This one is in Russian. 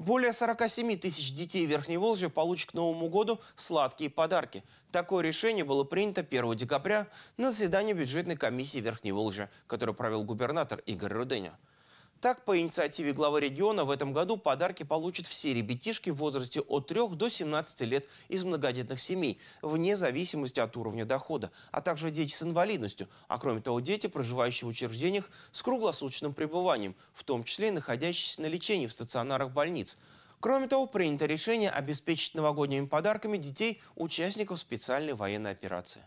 Более 47 тысяч детей Верхней Волжи получат к Новому году сладкие подарки. Такое решение было принято 1 декабря на заседании бюджетной комиссии Верхней Волжи, которую провел губернатор Игорь Руденя. Так, по инициативе главы региона в этом году подарки получат все ребятишки в возрасте от 3 до 17 лет из многодетных семей, вне зависимости от уровня дохода, а также дети с инвалидностью, а кроме того дети, проживающие в учреждениях с круглосуточным пребыванием, в том числе и находящиеся на лечении в стационарах больниц. Кроме того, принято решение обеспечить новогодними подарками детей участников специальной военной операции.